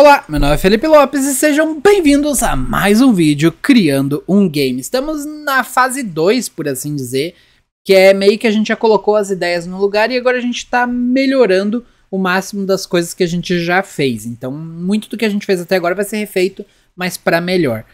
Olá, meu nome é Felipe Lopes e sejam bem-vindos a mais um vídeo criando um game. Estamos na fase 2, por assim dizer, que é meio que a gente já colocou as ideias no lugar e agora a gente está melhorando o máximo das coisas que a gente já fez. Então, muito do que a gente fez até agora vai ser refeito, mas para melhor.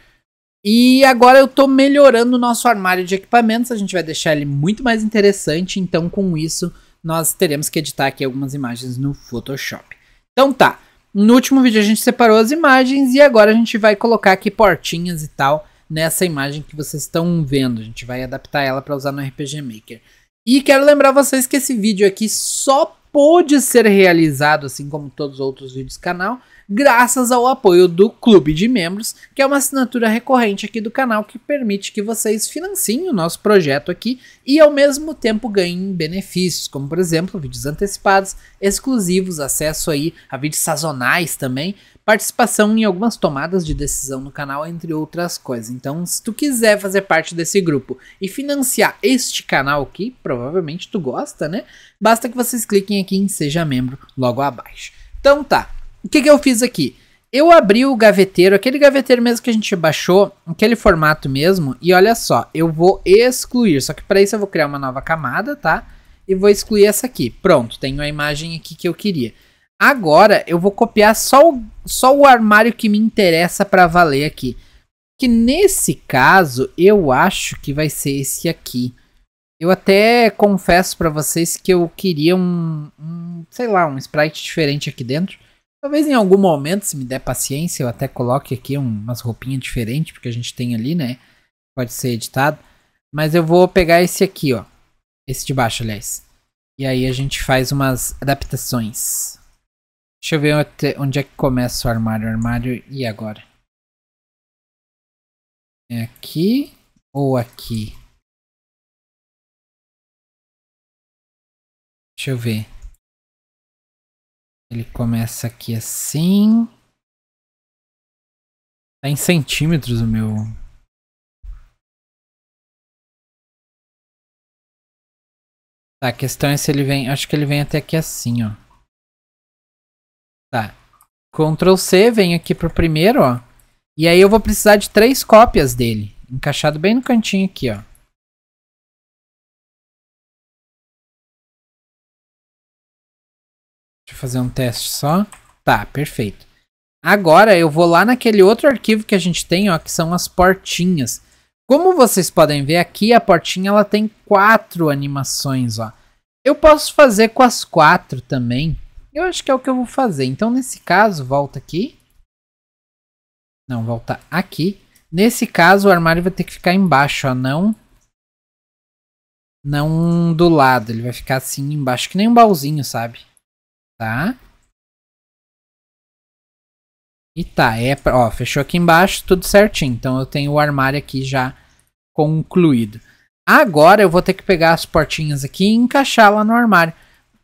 E agora eu estou melhorando o nosso armário de equipamentos, a gente vai deixar ele muito mais interessante, então com isso nós teremos que editar aqui algumas imagens no Photoshop. Então tá, no último vídeo a gente separou as imagens e agora a gente vai colocar aqui portinhas e tal nessa imagem que vocês estão vendo. A gente vai adaptar ela para usar no RPG Maker. E quero lembrar vocês que esse vídeo aqui só pôde ser realizado, assim como todos os outros vídeos do canal, graças ao apoio do Clube de Membros, que é uma assinatura recorrente aqui do canal que permite que vocês financiem o nosso projeto aqui e ao mesmo tempo ganhem benefícios, como por exemplo, vídeos antecipados, exclusivos, acesso aí a vídeos sazonais também, participação em algumas tomadas de decisão no canal, entre outras coisas. Então, se tu quiser fazer parte desse grupo e financiar este canal aqui, provavelmente tu gosta, né? Basta que vocês cliquem aqui em seja membro logo abaixo. Então tá, o que, que eu fiz aqui? Eu abri o gaveteiro, aquele gaveteiro mesmo que a gente baixou, aquele formato mesmo, e olha só, eu vou excluir, só que para isso eu vou criar uma nova camada, tá? E vou excluir essa aqui. Pronto, tenho a imagem aqui que eu queria. Agora eu vou copiar só o, só o armário que me interessa para valer aqui. Que nesse caso eu acho que vai ser esse aqui. Eu até confesso para vocês que eu queria um, um, sei lá, um sprite diferente aqui dentro. Talvez em algum momento, se me der paciência, eu até coloque aqui umas roupinhas diferentes, porque a gente tem ali, né? Pode ser editado. Mas eu vou pegar esse aqui, ó. Esse de baixo, aliás. E aí a gente faz umas adaptações. Deixa eu ver onde é que começa o armário. Armário e agora? É aqui ou aqui? Deixa eu ver. Ele começa aqui assim. Tá em centímetros o meu. Tá, a questão é se ele vem. Acho que ele vem até aqui assim, ó. Tá. Ctrl C, vem aqui pro primeiro, ó. E aí eu vou precisar de três cópias dele. Encaixado bem no cantinho aqui, ó. eu fazer um teste só. Tá, perfeito. Agora eu vou lá naquele outro arquivo que a gente tem, ó, que são as portinhas. Como vocês podem ver aqui, a portinha ela tem quatro animações, ó. Eu posso fazer com as quatro também. Eu acho que é o que eu vou fazer. Então, nesse caso, volta aqui. Não, volta aqui. Nesse caso, o armário vai ter que ficar embaixo, ó, não... Não do lado, ele vai ficar assim embaixo, que nem um baúzinho, sabe? Tá? E tá, é, ó, fechou aqui embaixo, tudo certinho. Então eu tenho o armário aqui já concluído. Agora eu vou ter que pegar as portinhas aqui e encaixar lá no armário.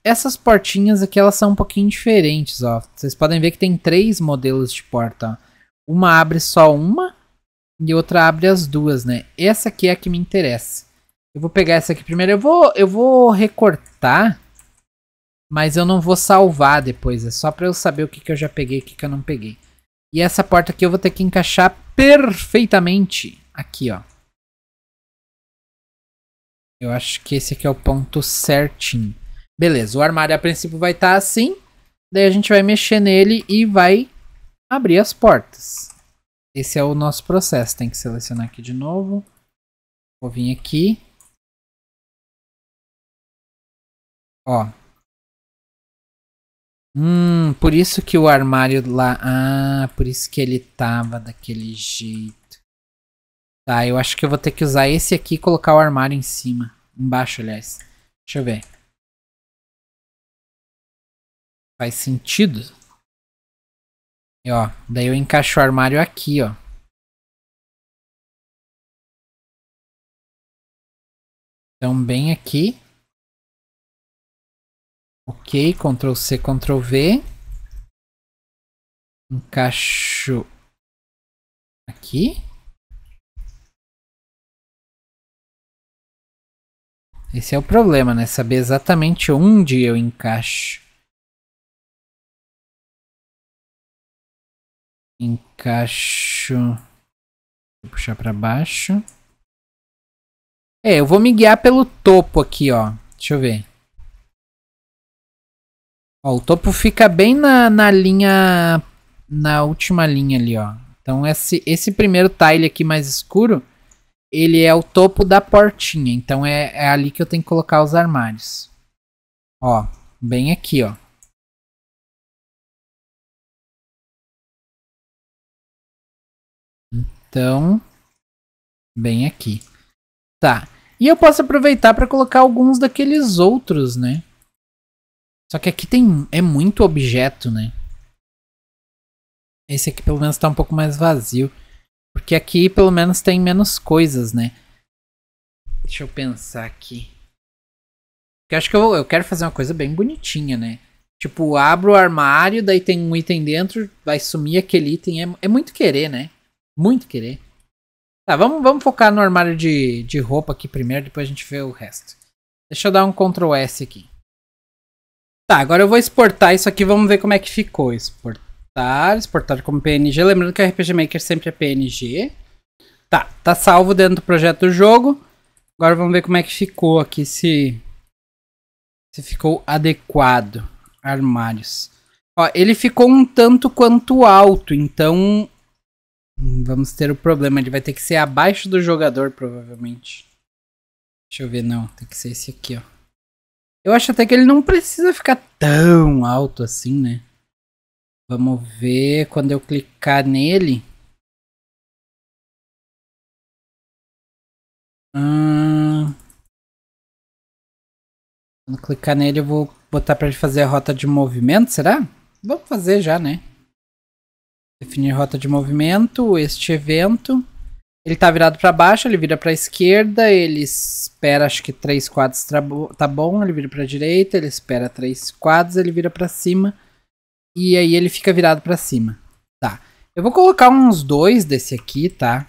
Essas portinhas aqui, elas são um pouquinho diferentes, ó. Vocês podem ver que tem três modelos de porta, ó. Uma abre só uma e outra abre as duas, né? Essa aqui é a que me interessa. Eu vou pegar essa aqui primeiro. Eu vou, eu vou recortar mas eu não vou salvar depois. É só para eu saber o que, que eu já peguei e o que, que eu não peguei. E essa porta aqui eu vou ter que encaixar perfeitamente. Aqui, ó. Eu acho que esse aqui é o ponto certinho. Beleza, o armário a princípio vai estar tá assim. Daí a gente vai mexer nele e vai abrir as portas. Esse é o nosso processo. Tem que selecionar aqui de novo. Vou vir aqui. Ó, Hum, por isso que o armário lá. Ah, por isso que ele tava daquele jeito. Tá, eu acho que eu vou ter que usar esse aqui e colocar o armário em cima. Embaixo, aliás. Deixa eu ver. Faz sentido? E ó, daí eu encaixo o armário aqui, ó. Então, bem aqui. Ok, Ctrl C, Ctrl V. Encaixo aqui. Esse é o problema, né? Saber exatamente onde eu encaixo. Encaixo. Vou puxar para baixo. É, eu vou me guiar pelo topo aqui, ó. Deixa eu ver. Ó, o topo fica bem na, na linha. Na última linha ali, ó. Então esse, esse primeiro tile aqui mais escuro, ele é o topo da portinha. Então é, é ali que eu tenho que colocar os armários. Ó, bem aqui, ó. Então, bem aqui. Tá. E eu posso aproveitar para colocar alguns daqueles outros, né? Só que aqui tem é muito objeto, né? Esse aqui pelo menos tá um pouco mais vazio. Porque aqui pelo menos tem menos coisas, né? Deixa eu pensar aqui. Porque acho que eu, eu quero fazer uma coisa bem bonitinha, né? Tipo, abro o armário, daí tem um item dentro, vai sumir aquele item. É, é muito querer, né? Muito querer. Tá, vamos, vamos focar no armário de, de roupa aqui primeiro, depois a gente vê o resto. Deixa eu dar um Ctrl S aqui. Tá, agora eu vou exportar isso aqui, vamos ver como é que ficou. Exportar, exportar como PNG. Lembrando que o RPG Maker sempre é PNG. Tá, tá salvo dentro do projeto do jogo. Agora vamos ver como é que ficou aqui, se, se ficou adequado. Armários. Ó, ele ficou um tanto quanto alto, então hum, vamos ter o problema. Ele vai ter que ser abaixo do jogador, provavelmente. Deixa eu ver, não. Tem que ser esse aqui, ó. Eu acho até que ele não precisa ficar tão alto assim, né? Vamos ver quando eu clicar nele. Hum... Quando clicar nele eu vou botar para ele fazer a rota de movimento, será? Vamos fazer já, né? Definir rota de movimento, este evento. Ele tá virado para baixo, ele vira para esquerda, ele espera acho que três quadros tá, tá bom, ele vira para direita, ele espera três quadros, ele vira para cima e aí ele fica virado para cima. Tá. Eu vou colocar uns dois desse aqui, tá?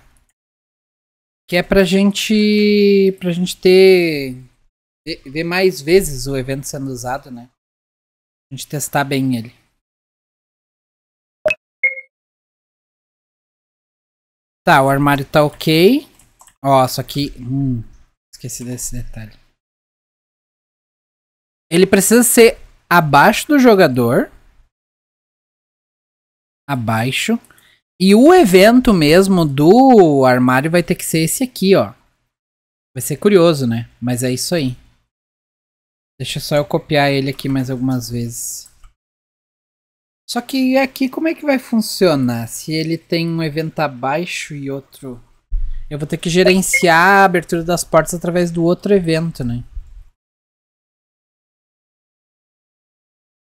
Que é pra gente pra gente ter ver mais vezes o evento sendo usado, né? A gente testar bem ele. Tá, o armário tá ok. Ó, só que... Hum, esqueci desse detalhe. Ele precisa ser abaixo do jogador. Abaixo. E o evento mesmo do armário vai ter que ser esse aqui, ó. Vai ser curioso, né? Mas é isso aí. Deixa só eu copiar ele aqui mais algumas vezes. Só que aqui como é que vai funcionar? Se ele tem um evento abaixo e outro. Eu vou ter que gerenciar a abertura das portas através do outro evento, né?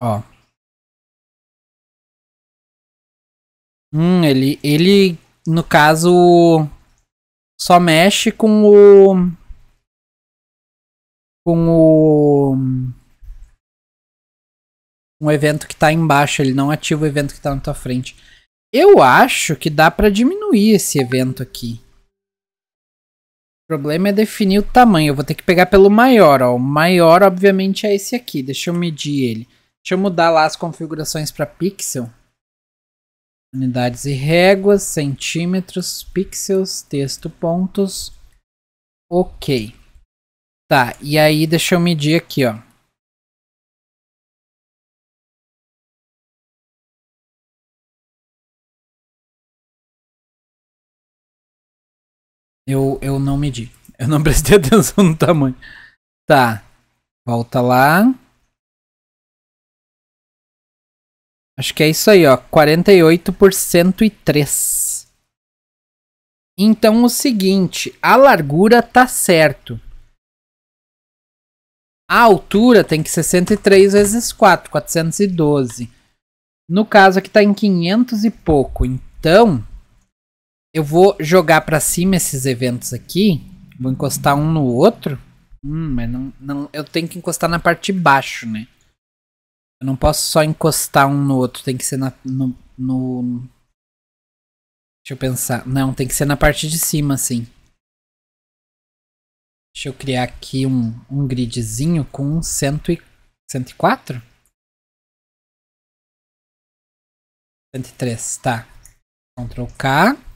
Ó. Hum, ele, ele, no caso, só mexe com o. Com o um evento que tá embaixo, ele não ativa o evento que tá na tua frente. Eu acho que dá para diminuir esse evento aqui. O problema é definir o tamanho. Eu vou ter que pegar pelo maior, ó. O maior, obviamente, é esse aqui. Deixa eu medir ele. Deixa eu mudar lá as configurações para pixel. Unidades e réguas, centímetros, pixels, texto, pontos. Ok. Tá, e aí deixa eu medir aqui, ó. Eu, eu não medi. Eu não prestei atenção no tamanho. Tá. Volta lá. Acho que é isso aí, ó. 48 por 103. Então, o seguinte. A largura tá certo. A altura tem que ser 103 vezes 4, 412. No caso aqui tá em 500 e pouco. Então, eu vou jogar para cima esses eventos aqui. Vou encostar um no outro. Hum, mas não, não, eu tenho que encostar na parte de baixo, né? Eu não posso só encostar um no outro, tem que ser na, no, no... Deixa eu pensar. Não, tem que ser na parte de cima, assim. Deixa eu criar aqui um, um gridzinho com cento e, 104? 103, tá. Ctrl K.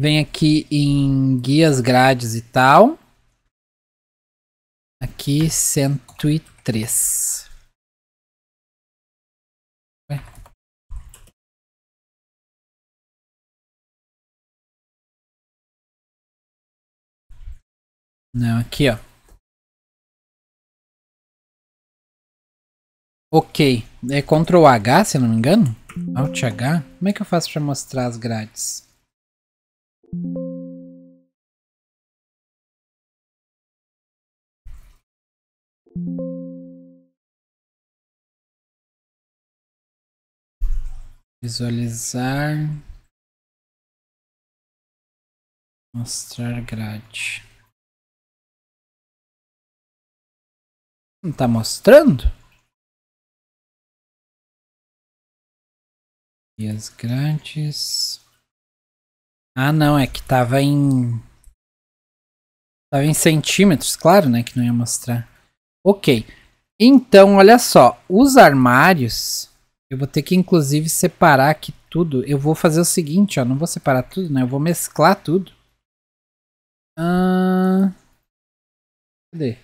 Vem aqui em guias grades e tal. Aqui 103. Não, aqui ó. Ok, é Ctrl H, se não me engano. Alt H. Como é que eu faço para mostrar as grades? Visualizar, mostrar grade. Não está mostrando? as grátis. Ah, não, é que tava em. Tava em centímetros, claro, né? Que não ia mostrar. Ok. Então, olha só. Os armários. Eu vou ter que, inclusive, separar aqui tudo. Eu vou fazer o seguinte, ó. Não vou separar tudo, né? Eu vou mesclar tudo. Ah... Cadê?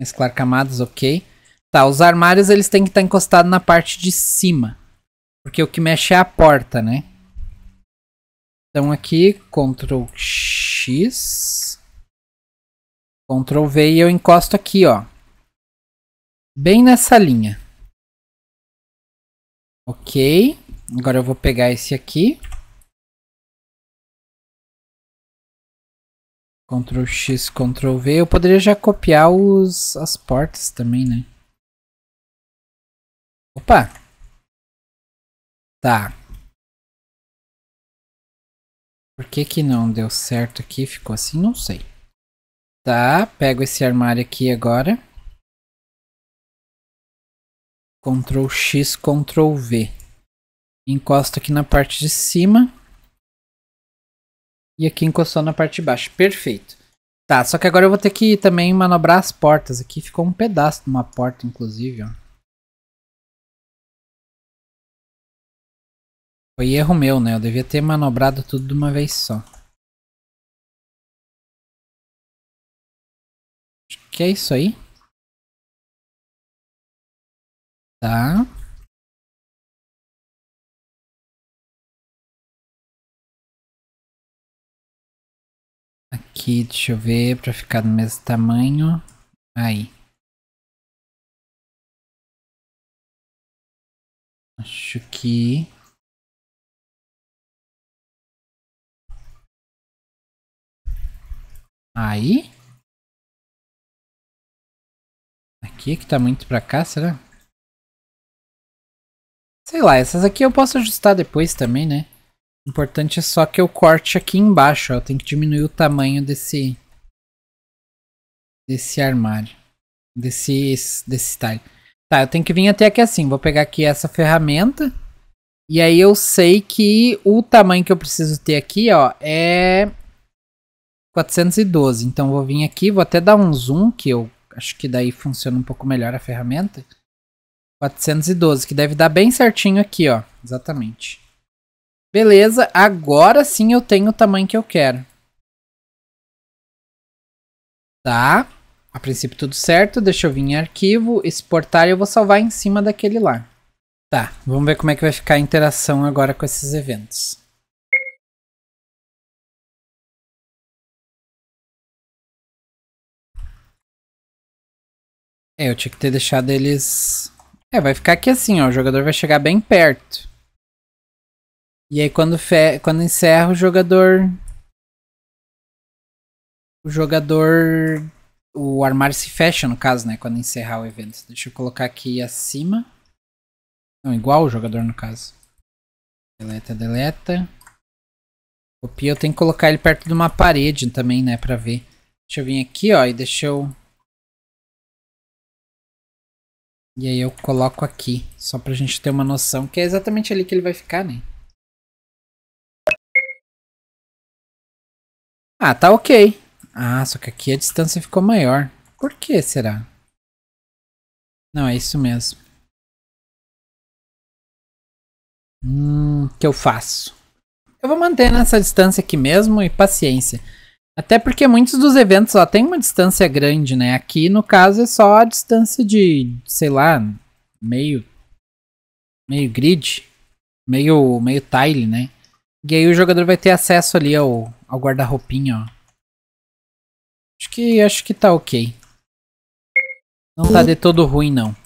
Mesclar camadas, ok. Tá, os armários eles têm que estar tá encostados na parte de cima. Porque o que mexe é a porta, né? Então aqui, Ctrl X, Ctrl V e eu encosto aqui, ó. Bem nessa linha. Ok. Agora eu vou pegar esse aqui. Ctrl X, Ctrl V. Eu poderia já copiar os, as portas também, né? Opa! Tá. Por que que não deu certo aqui? Ficou assim? Não sei. Tá, pego esse armário aqui agora. Ctrl X, Ctrl V. Encosto aqui na parte de cima. E aqui encostou na parte de baixo. Perfeito. Tá, só que agora eu vou ter que também manobrar as portas aqui. Ficou um pedaço de uma porta, inclusive, ó. Foi erro meu, né? Eu devia ter manobrado tudo de uma vez só. Acho que é isso aí. Tá. Aqui, deixa eu ver, pra ficar do mesmo tamanho. Aí. Acho que... Aí. Aqui é que tá muito pra cá, será? Sei lá, essas aqui eu posso ajustar depois também, né? O importante é só que eu corte aqui embaixo, ó. Eu tenho que diminuir o tamanho desse... Desse armário. Desse, desse style. Tá, eu tenho que vir até aqui assim. Vou pegar aqui essa ferramenta. E aí eu sei que o tamanho que eu preciso ter aqui, ó, é 412. Então vou vir aqui, vou até dar um zoom, que eu acho que daí funciona um pouco melhor a ferramenta. 412, que deve dar bem certinho aqui, ó. Exatamente. Beleza, agora sim eu tenho o tamanho que eu quero. Tá, a princípio tudo certo. Deixa eu vir em arquivo, exportar e eu vou salvar em cima daquele lá. Tá, vamos ver como é que vai ficar a interação agora com esses eventos. É, eu tinha que ter deixado eles... É, vai ficar aqui assim, ó. O jogador vai chegar bem perto. E aí quando, fe... quando encerra o jogador... O jogador... O armário se fecha, no caso, né? Quando encerrar o evento. Deixa eu colocar aqui acima. Não, igual o jogador, no caso. Deleta, deleta. Copia. Eu tenho que colocar ele perto de uma parede também, né? Pra ver. Deixa eu vir aqui, ó. E deixa eu E aí eu coloco aqui, só pra gente ter uma noção, que é exatamente ali que ele vai ficar, né? Ah, tá ok. Ah, só que aqui a distância ficou maior. Por que será? Não, é isso mesmo. Hum, que eu faço? Eu vou manter nessa distância aqui mesmo e paciência. Até porque muitos dos eventos ó, tem uma distância grande, né? Aqui, no caso, é só a distância de, sei lá, meio. meio grid, meio, meio tile, né? E aí o jogador vai ter acesso ali ao, ao guarda-roupinha, ó. Acho que, acho que tá ok. Não tá de todo ruim, não.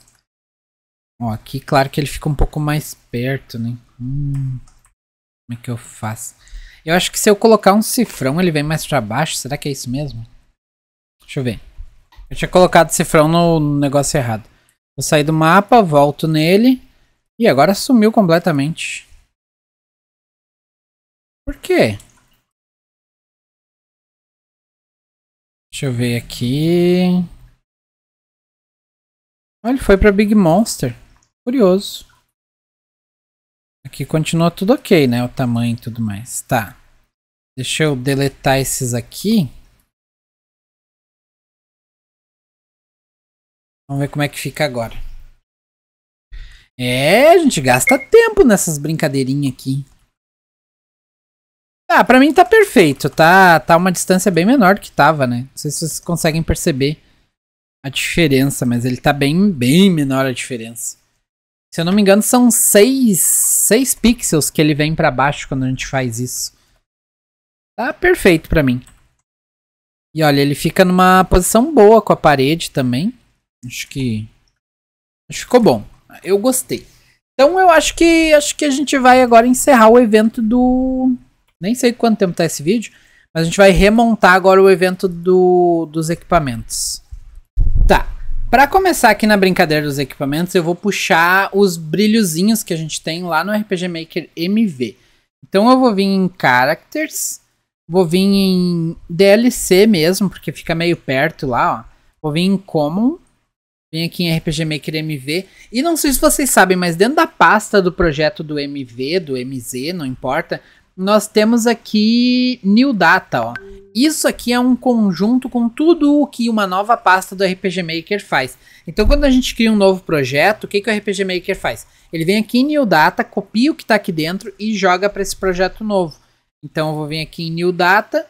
Ó, aqui, claro que ele fica um pouco mais perto, né? Hum, como é que eu faço? Eu acho que se eu colocar um cifrão, ele vem mais pra baixo. Será que é isso mesmo? Deixa eu ver. Eu tinha colocado cifrão no, negócio errado. Vou sair do mapa, volto nele. E agora sumiu completamente. Por quê? Deixa eu ver aqui. Olha, ele foi pra Big Monster. Curioso. Aqui continua tudo ok, né? O tamanho e tudo mais. Tá. Deixa eu deletar esses aqui. Vamos ver como é que fica agora. É, a gente gasta tempo nessas brincadeirinhas aqui. Tá, ah, pra mim tá perfeito. Tá, tá uma distância bem menor do que tava, né? Não sei se vocês conseguem perceber a diferença, mas ele tá bem, bem menor a diferença. Se eu não me engano, são 6, seis pixels que ele vem para baixo quando a gente faz isso. Tá perfeito para mim. E olha, ele fica numa posição boa com a parede também. Acho que acho que ficou bom. Eu gostei. Então eu acho que acho que a gente vai agora encerrar o evento do nem sei quanto tempo tá esse vídeo, mas a gente vai remontar agora o evento do, dos equipamentos. Tá. Para começar aqui na brincadeira dos equipamentos, eu vou puxar os brilhozinhos que a gente tem lá no RPG Maker MV. Então eu vou vir em Characters, vou vir em DLC mesmo, porque fica meio perto lá, ó. Vou vir em Common, vim aqui em RPG Maker MV. E não sei se vocês sabem, mas dentro da pasta do projeto do MV, do MZ, não importa, nós temos aqui New Data, ó. Isso aqui é um conjunto com tudo o que uma nova pasta do RPG Maker faz. Então, quando a gente cria um novo projeto, o que, que o RPG Maker faz? Ele vem aqui em New Data, copia o que está aqui dentro e joga para esse projeto novo. Então, eu vou vir aqui em New Data,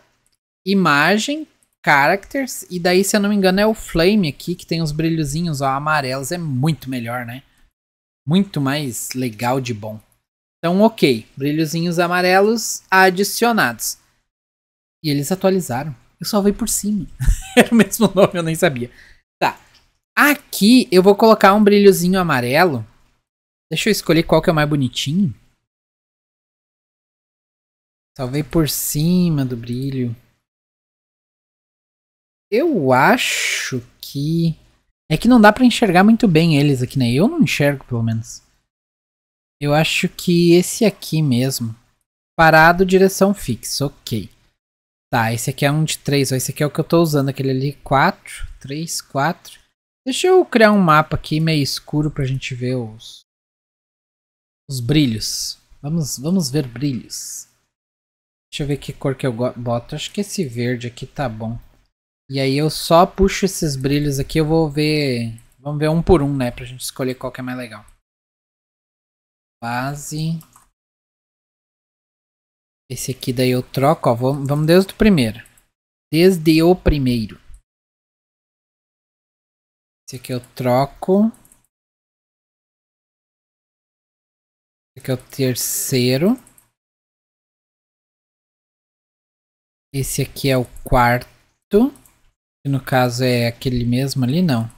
Imagem, Characters, e daí, se eu não me engano, é o Flame aqui, que tem os brilhozinhos ó, amarelos. É muito melhor, né? Muito mais legal de bom. Então, ok. Brilhozinhos amarelos adicionados. E eles atualizaram. Eu só vi por cima. Era o mesmo nome, eu nem sabia. Tá. Aqui eu vou colocar um brilhozinho amarelo. Deixa eu escolher qual que é o mais bonitinho. Salvei por cima do brilho. Eu acho que... É que não dá para enxergar muito bem eles aqui, né? Eu não enxergo, pelo menos. Eu acho que esse aqui mesmo. Parado, direção fixa, ok. Tá, esse aqui é um de 3, esse aqui é o que eu tô usando, aquele ali 4, 3, 4. Deixa eu criar um mapa aqui meio escuro pra gente ver os, os brilhos. Vamos, vamos ver brilhos. Deixa eu ver que cor que eu boto. Acho que esse verde aqui tá bom. E aí eu só puxo esses brilhos aqui, eu vou ver... Vamos ver um por um, né, pra gente escolher qual que é mais legal base. Esse aqui daí eu troco, ó, vamos, vamos desde o primeiro. Desde o primeiro. Esse aqui eu troco. Esse aqui é o terceiro. Esse aqui é o quarto. Que no caso é aquele mesmo ali, não.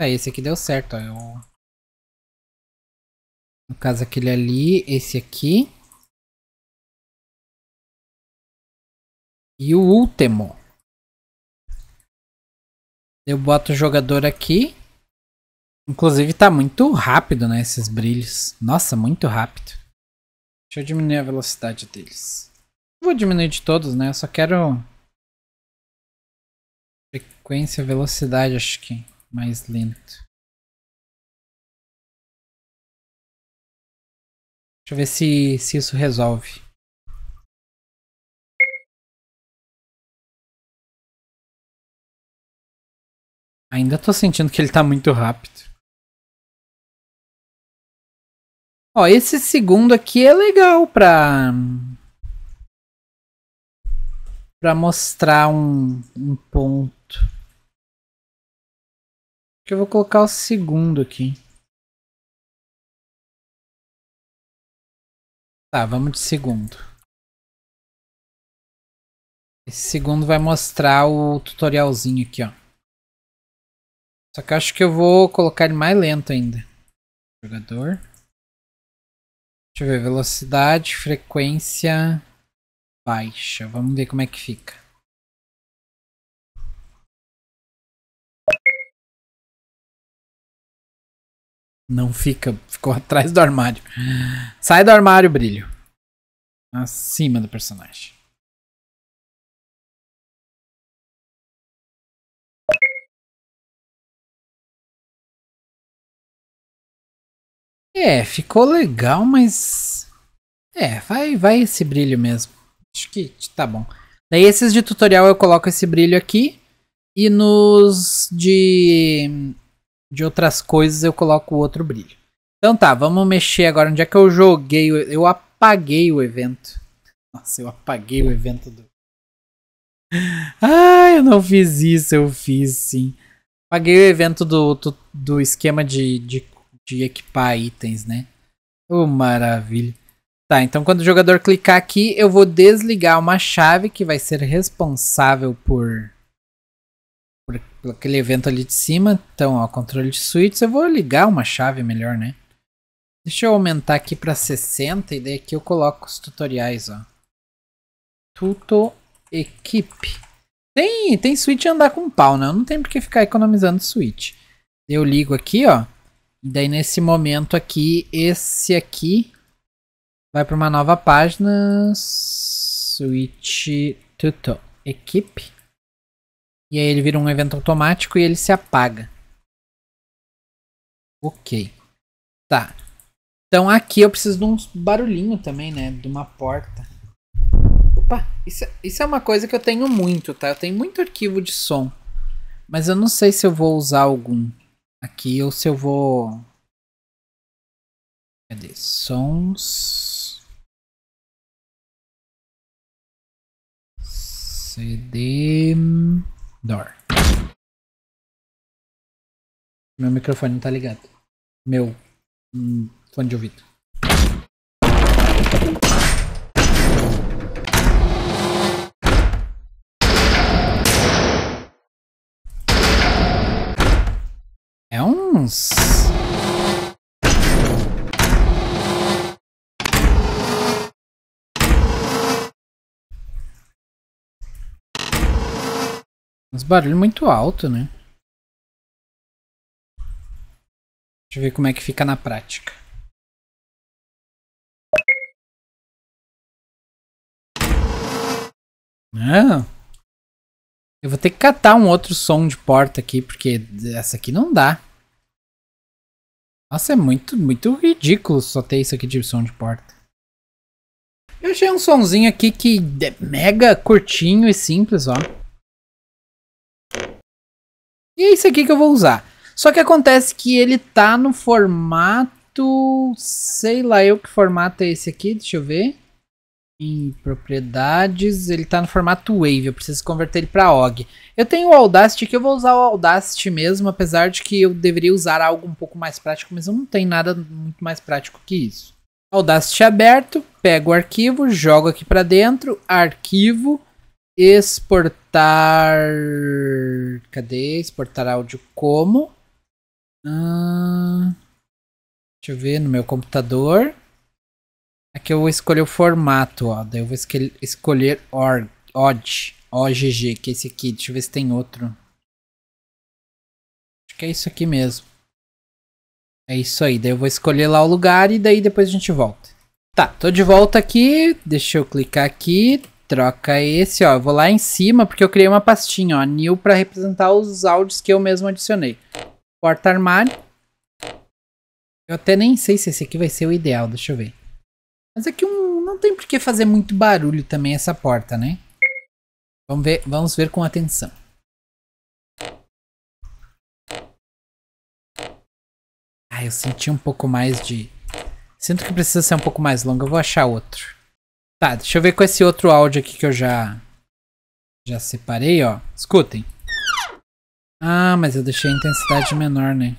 Tá, esse aqui deu certo, ó. É o no caso, aquele ali, esse aqui. E o último. Eu boto o jogador aqui. Inclusive tá muito rápido, né, esses brilhos. Nossa, muito rápido. Deixa eu diminuir a velocidade deles. Vou diminuir de todos, né? Eu só quero... Frequência, velocidade, acho que mais lento. Deixa eu ver se, se isso resolve. Ainda tô sentindo que ele tá muito rápido. Ó, esse segundo aqui é legal pra... Pra mostrar um, um ponto. Acho que eu vou colocar o segundo aqui. Tá, vamos de segundo. Esse segundo vai mostrar o tutorialzinho aqui, ó. Só que eu acho que eu vou colocar ele mais lento ainda. Jogador. Deixa eu ver, velocidade, frequência baixa. Vamos ver como é que fica. Não fica, ficou atrás do armário. Sai do armário, brilho. Acima do personagem. É, ficou legal, mas. É, vai, vai esse brilho mesmo. Acho que tá bom. Daí esses de tutorial eu coloco esse brilho aqui. E nos de de outras coisas, eu coloco o outro brilho. Então tá, vamos mexer agora. Onde é que eu joguei? Eu apaguei o evento. Nossa, eu apaguei o evento do. Ah, eu não fiz isso, eu fiz sim. Apaguei o evento do, do, do esquema de, de, de equipar itens, né? Oh, maravilha. Tá, então quando o jogador clicar aqui, eu vou desligar uma chave que vai ser responsável por por, por aquele evento ali de cima. Então, ó, controle de suíte Eu vou ligar uma chave melhor, né? Deixa eu aumentar aqui para 60 e daí aqui eu coloco os tutoriais, ó. Tuto equipe. Tem, tem switch andar com pau, né? não tem porque ficar economizando switch. Eu ligo aqui, ó. E daí nesse momento aqui, esse aqui vai para uma nova página. Switch tuto equipe. E aí ele vira um evento automático e ele se apaga. Ok. Tá. Então aqui eu preciso de um barulhinho também, né? De uma porta. Opa, isso, é, isso é uma coisa que eu tenho muito, tá? Eu tenho muito arquivo de som. Mas eu não sei se eu vou usar algum aqui ou se eu vou... Cadê? Sons... CD... Door. Meu microfone não tá ligado. Meu hum, fone de ouvido. É uns Uns barulho muito alto, né? Deixa eu ver como é que fica na prática. Não. Ah! Eu vou ter que catar um outro som de porta aqui, porque essa aqui não dá. Nossa, é muito, muito ridículo só ter isso aqui de som de porta. Eu achei um sonzinho aqui que é mega curtinho e simples, ó. E é isso aqui que eu vou usar. Só que acontece que ele tá no formato, sei lá eu que formato é esse aqui, deixa eu ver. Em propriedades, ele tá no formato Wave, eu preciso converter ele para OG. Eu tenho o Audacity aqui, eu vou usar o Audacity mesmo, apesar de que eu deveria usar algo um pouco mais prático, mas eu não tenho nada muito mais prático que isso. Audacity aberto, pego o arquivo, jogo aqui para dentro, arquivo, exportar. Cadê? Exportar áudio como? Ah, deixa eu ver no meu computador. Aqui eu vou escolher o formato, ó. Daí eu vou escolher org, OG, OGG, que é esse aqui. Deixa eu ver se tem outro. Acho que é isso aqui mesmo. É isso aí. Daí eu vou escolher lá o lugar e daí depois a gente volta. Tá, tô de volta aqui. Deixa eu clicar aqui troca esse, ó. Eu vou lá em cima, porque eu criei uma pastinha, ó. New para representar os áudios que eu mesmo adicionei. Porta armário. Eu até nem sei se esse aqui vai ser o ideal, deixa eu ver. Mas aqui é um, não tem por que fazer muito barulho também essa porta, né? Vamos ver, vamos ver com atenção. Ah, eu senti um pouco mais de... Sinto que precisa ser um pouco mais longo, eu vou achar outro. Tá, deixa eu ver com esse outro áudio aqui que eu já já separei, ó. Escutem. Ah, mas eu deixei a intensidade menor, né?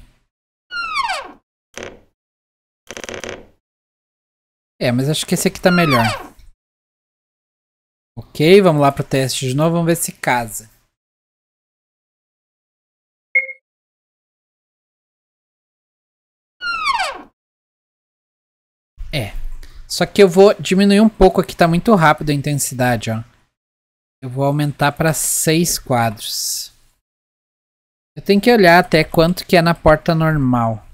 É, mas acho que esse aqui tá melhor. Ok, vamos lá pro teste de novo, vamos ver se casa. É, só que eu vou diminuir um pouco aqui, tá muito rápido a intensidade, ó. Eu vou aumentar para 6 quadros. Eu tenho que olhar até quanto que é na porta normal.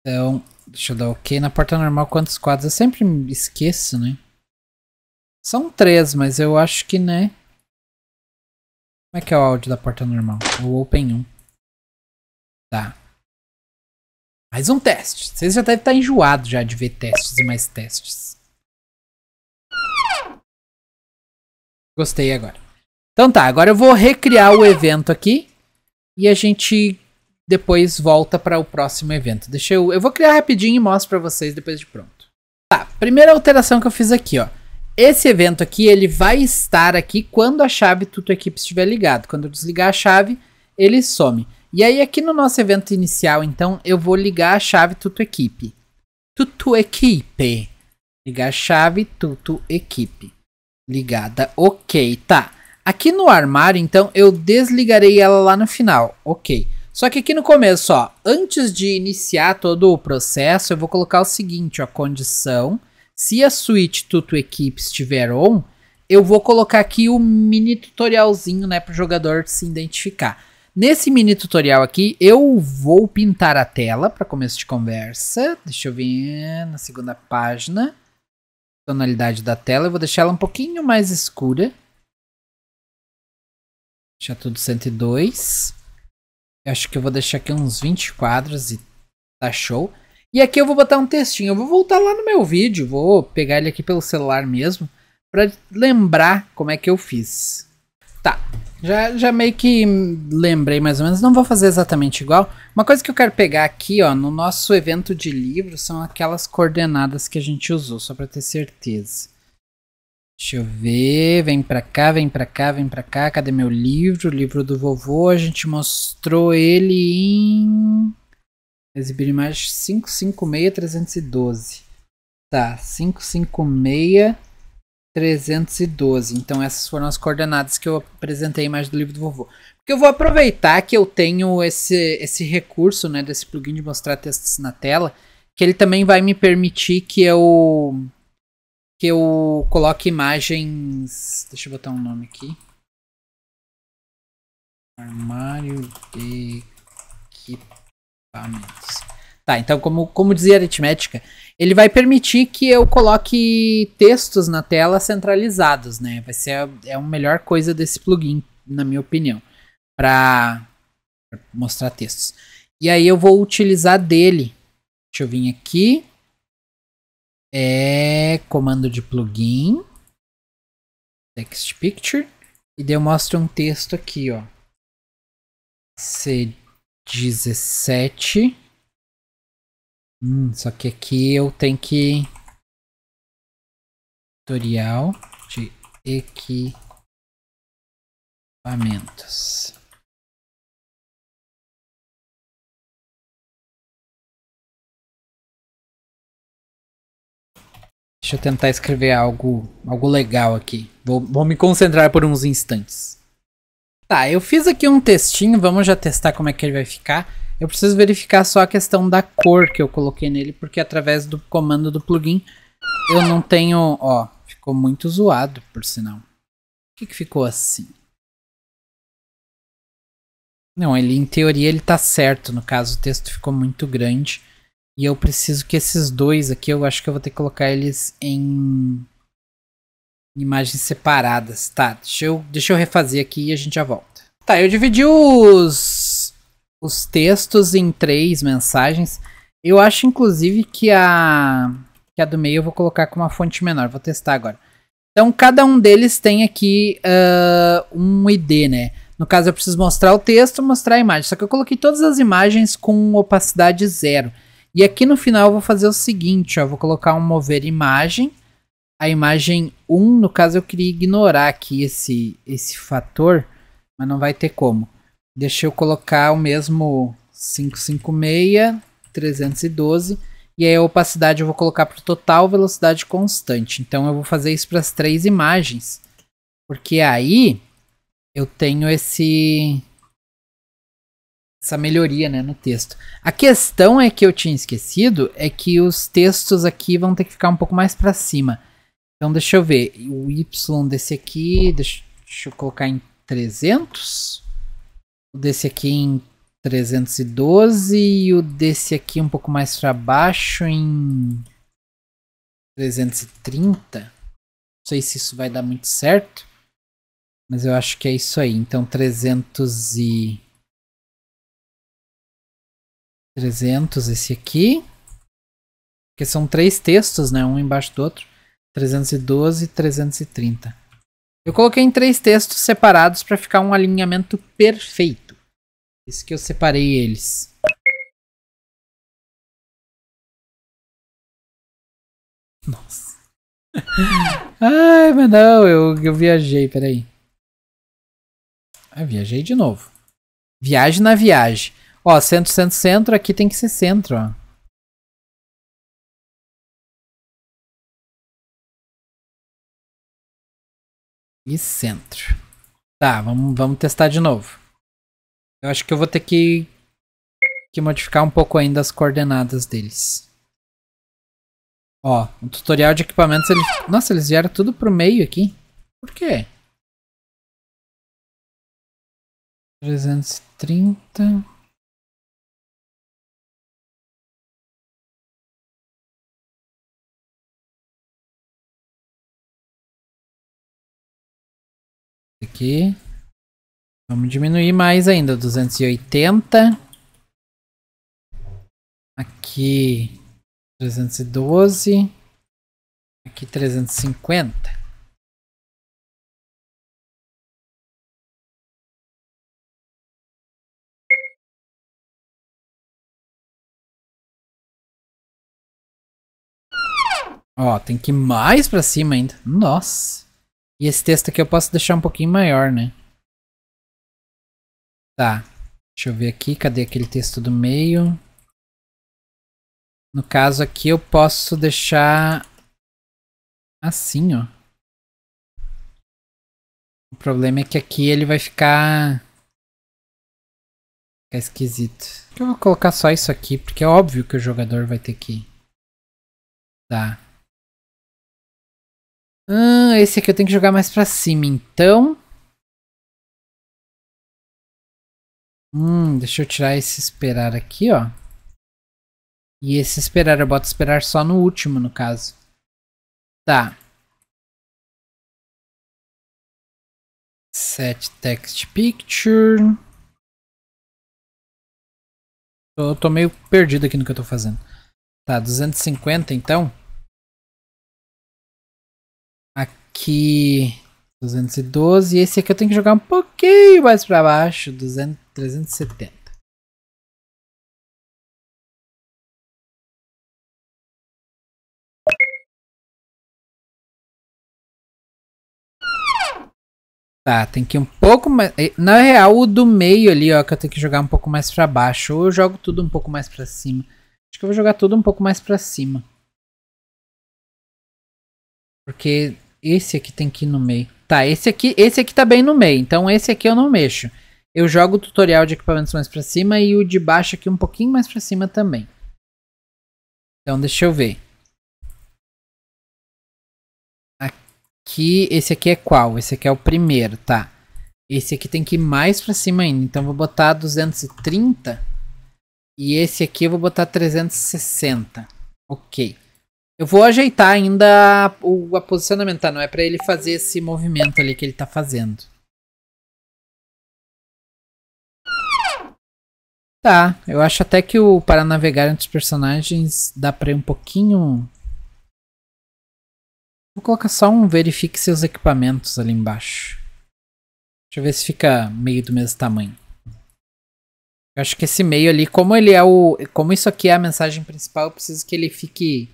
Então, deixa eu dar ok. Na porta normal, quantos quadros? Eu sempre esqueço, né? São três, mas eu acho que, né? Como é que é o áudio da porta normal? O Open 1. Tá. Mais um teste. Vocês já devem estar tá enjoados já de ver testes e mais testes. Gostei agora. Então tá, agora eu vou recriar o evento aqui. E a gente depois volta para o próximo evento. Deixa eu... Eu vou criar rapidinho e mostro para vocês depois de pronto. Tá, primeira alteração que eu fiz aqui, ó. Esse evento aqui, ele vai estar aqui quando a chave Tuto Equipe estiver ligado. Quando eu desligar a chave, ele some. E aí aqui no nosso evento inicial, então, eu vou ligar a chave Tutu Equipe. Tutu Equipe. Ligar a chave Tutu Equipe. Ligada, ok, tá. Aqui no armário, então, eu desligarei ela lá no final, ok. Só que aqui no começo, ó, antes de iniciar todo o processo, eu vou colocar o seguinte, ó, condição. Se a suíte Tutu Equipe estiver on, eu vou colocar aqui o mini tutorialzinho, né, para o jogador se identificar. Nesse mini tutorial aqui, eu vou pintar a tela para começo de conversa. Deixa eu ver na segunda página. Tonalidade da tela, eu vou deixar ela um pouquinho mais escura. Deixar tudo 102. Eu acho que eu vou deixar aqui uns 20 quadros e tá show. E aqui eu vou botar um textinho. Eu vou voltar lá no meu vídeo, vou pegar ele aqui pelo celular mesmo, para lembrar como é que eu fiz. Tá. Já, já meio que lembrei mais ou menos, não vou fazer exatamente igual. Uma coisa que eu quero pegar aqui, ó, no nosso evento de livro, são aquelas coordenadas que a gente usou, só para ter certeza. Deixa eu ver, vem pra cá, vem pra cá, vem pra cá, cadê meu livro? O livro do vovô, a gente mostrou ele em... Exibir imagem 556-312. Tá, 556... 312. Então essas foram as coordenadas que eu apresentei a imagem do livro do vovô. Porque eu vou aproveitar que eu tenho esse, esse recurso, né, desse plugin de mostrar textos na tela, que ele também vai me permitir que eu que eu coloque imagens, deixa eu botar um nome aqui. Armário de equipamentos. Tá, então como, como dizia aritmética, ele vai permitir que eu coloque textos na tela centralizados, né? Vai ser a, é a melhor coisa desse plugin, na minha opinião, para mostrar textos. E aí eu vou utilizar dele. Deixa eu vir aqui. É comando de plugin. Text picture. E daí eu mostro um texto aqui, ó. C17 Hum, só que aqui eu tenho que... Tutorial de equipamentos. Deixa eu tentar escrever algo, algo legal aqui. Vou, vou me concentrar por uns instantes. Tá, eu fiz aqui um textinho, vamos já testar como é que ele vai ficar. Eu preciso verificar só a questão da cor que eu coloquei nele, porque através do comando do plugin eu não tenho... Ó, ficou muito zoado, por sinal. Por que, que ficou assim? Não, ele em teoria ele tá certo, no caso o texto ficou muito grande. E eu preciso que esses dois aqui, eu acho que eu vou ter que colocar eles em imagens separadas. Tá, deixa eu, deixa eu refazer aqui e a gente já volta. Tá, eu dividi os os textos em três mensagens. Eu acho, inclusive, que a, que a do meio eu vou colocar com uma fonte menor. Vou testar agora. Então, cada um deles tem aqui uh, um ID, né? No caso, eu preciso mostrar o texto, mostrar a imagem. Só que eu coloquei todas as imagens com opacidade zero. E aqui no final eu vou fazer o seguinte, ó. Vou colocar um mover imagem. A imagem 1, no caso, eu queria ignorar aqui esse, esse fator, mas não vai ter como. Deixa eu colocar o mesmo 556, 312. E aí a opacidade eu vou colocar para total velocidade constante. Então eu vou fazer isso para as três imagens. Porque aí eu tenho esse essa melhoria né, no texto. A questão é que eu tinha esquecido é que os textos aqui vão ter que ficar um pouco mais para cima. Então deixa eu ver, o y desse aqui, deixa, deixa eu colocar em 300. O desse aqui em 312 e o desse aqui um pouco mais para baixo em 330. Não sei se isso vai dar muito certo, mas eu acho que é isso aí. Então 300 e 300 esse aqui. Porque são três textos, né, um embaixo do outro. 312 e 330. Eu coloquei em três textos separados para ficar um alinhamento perfeito. Isso que eu separei eles. Nossa. Ai, mas não, eu, eu viajei, peraí. Ah, viajei de novo. Viagem na viagem. Ó, centro, centro, centro, aqui tem que ser centro, ó. E centro. Tá, vamos, vamos testar de novo. Eu acho que eu vou ter que, que modificar um pouco ainda as coordenadas deles. Ó, o um tutorial de equipamentos, Nossa, eles vieram tudo pro meio aqui. Por quê? 330... Aqui. Vamos diminuir mais ainda, 280. Aqui 312. Aqui 350. Ó, tem que ir mais pra cima ainda. Nossa. E esse texto aqui eu posso deixar um pouquinho maior, né? Tá. Deixa eu ver aqui, cadê aquele texto do meio? No caso aqui eu posso deixar assim, ó. O problema é que aqui ele vai ficar ficar esquisito. Então, eu vou colocar só isso aqui, porque é óbvio que o jogador vai ter que Tá. Ah, esse aqui eu tenho que jogar mais pra cima, então. Hum, deixa eu tirar esse esperar aqui, ó. E esse esperar, eu boto esperar só no último, no caso. Tá. Set text picture. Eu tô meio perdido aqui no que eu tô fazendo. Tá, 250 então. Aqui 212. E esse aqui eu tenho que jogar um pouquinho mais pra baixo. 200. 370. Tá, tem que ir um pouco mais. Eh, na real, o do meio ali, ó, que eu tenho que jogar um pouco mais pra baixo. Ou eu jogo tudo um pouco mais pra cima. Acho que eu vou jogar tudo um pouco mais pra cima. Porque esse aqui tem que ir no meio. Tá, esse aqui, esse aqui tá bem no meio. Então esse aqui eu não mexo eu jogo o tutorial de equipamentos mais para cima e o de baixo aqui um pouquinho mais para cima também. Então deixa eu ver. Aqui, esse aqui é qual? Esse aqui é o primeiro, tá? Esse aqui tem que ir mais para cima ainda, então vou botar 230 e esse aqui eu vou botar 360. Ok. Eu vou ajeitar ainda o a posicionamento, tá? Não é para ele fazer esse movimento ali que ele tá fazendo. Tá, eu acho até que o para navegar entre os personagens dá pra ir um pouquinho. Vou colocar só um verifique seus equipamentos ali embaixo. Deixa eu ver se fica meio do mesmo tamanho. Eu acho que esse meio ali, como ele é o. Como isso aqui é a mensagem principal, eu preciso que ele fique.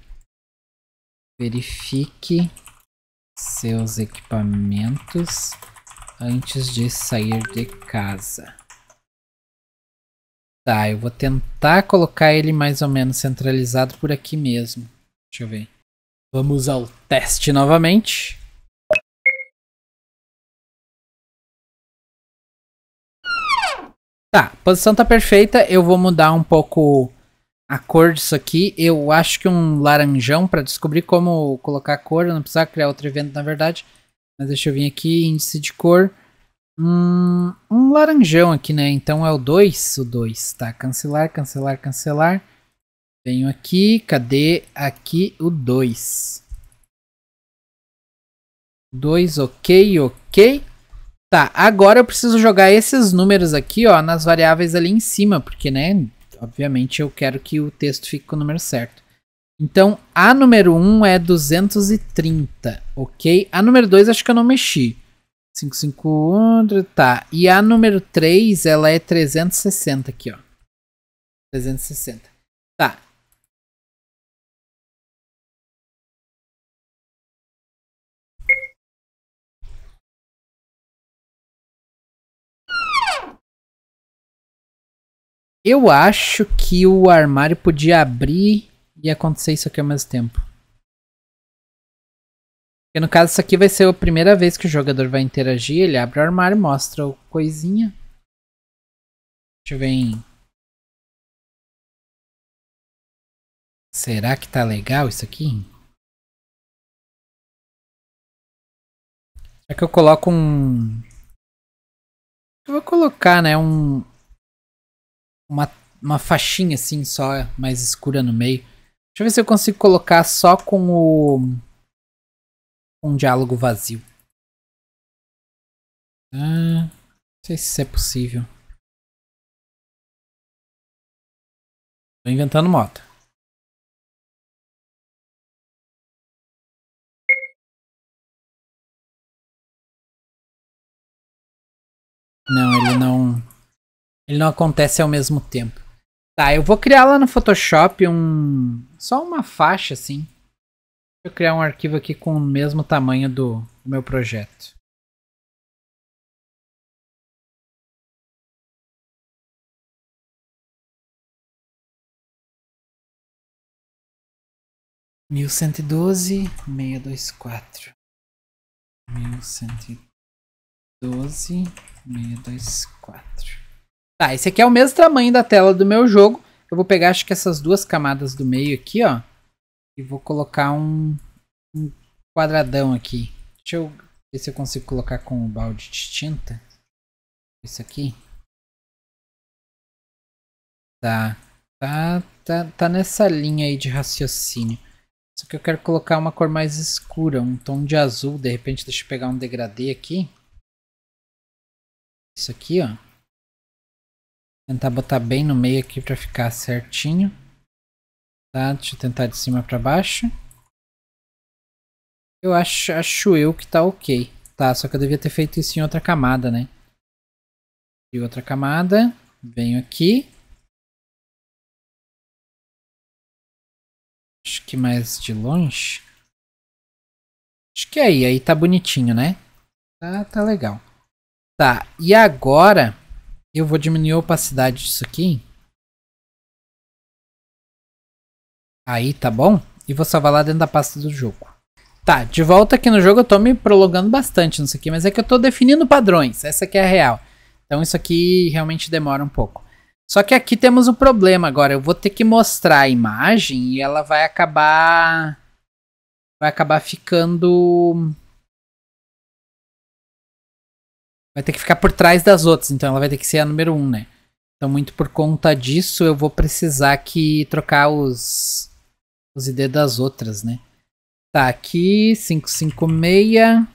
Verifique seus equipamentos antes de sair de casa. Tá, eu vou tentar colocar ele mais ou menos centralizado por aqui mesmo. Deixa eu ver. Vamos ao teste novamente. Tá, posição tá perfeita. Eu vou mudar um pouco a cor disso aqui. Eu acho que um laranjão para descobrir como colocar a cor. Eu não precisa criar outro evento, na verdade. Mas deixa eu vir aqui, índice de cor. Hum, um laranjão aqui, né? Então é o 2, o 2, tá? Cancelar, cancelar, cancelar. Venho aqui, cadê? Aqui o 2. 2, ok, ok. Tá, agora eu preciso jogar esses números aqui, ó, nas variáveis ali em cima, porque, né, obviamente eu quero que o texto fique com o número certo. Então, a número 1 é 230, ok? A número 2 acho que eu não mexi. 551, tá. E a número 3, ela é 360 aqui, ó. 360. Tá. Eu acho que o armário podia abrir e acontecer isso aqui ao mesmo tempo. Porque no caso isso aqui vai ser a primeira vez que o jogador vai interagir, ele abre o armário, mostra o coisinha. Deixa eu ver em... Será que tá legal isso aqui? Será que eu coloco um... Eu vou colocar, né, um... Uma, uma faixinha assim só, mais escura no meio. Deixa eu ver se eu consigo colocar só com o um diálogo vazio. Ah, não sei se isso é possível. Tô inventando moto. Não, ele não. Ele não acontece ao mesmo tempo. Tá, eu vou criar lá no Photoshop um. Só uma faixa assim. Deixa eu criar um arquivo aqui com o mesmo tamanho do, do meu projeto. mil cento e doze meia dois quatro mil cento e doze meia dois quatro Tá, esse aqui é o mesmo tamanho da tela do meu jogo. Eu vou pegar, acho que essas duas camadas do meio aqui, ó. E vou colocar um, um quadradão aqui. Deixa eu ver se eu consigo colocar com o balde de tinta. Isso aqui. Tá. Tá, tá, tá nessa linha aí de raciocínio. Só que eu quero colocar uma cor mais escura, um tom de azul. De repente, deixa eu pegar um degradê aqui. Isso aqui, ó. Tentar botar bem no meio aqui pra ficar certinho. Tá, deixa eu tentar de cima para baixo. Eu acho, acho eu que tá ok. Tá, só que eu devia ter feito isso em outra camada, né? E outra camada. Venho aqui. Acho que mais de longe. Acho que é aí, aí tá bonitinho, né? Tá, tá legal. Tá, e agora eu vou diminuir a opacidade disso aqui. Aí, tá bom? E vou salvar lá dentro da pasta do jogo. Tá, de volta aqui no jogo eu tô me prolongando bastante nisso aqui, mas é que eu tô definindo padrões, essa aqui é a real. Então isso aqui realmente demora um pouco. Só que aqui temos um problema agora, eu vou ter que mostrar a imagem e ela vai acabar... Vai acabar ficando... Vai ter que ficar por trás das outras, então ela vai ter que ser a número 1, um, né? Então muito por conta disso eu vou precisar que trocar os os ID das outras, né? Tá aqui, 556,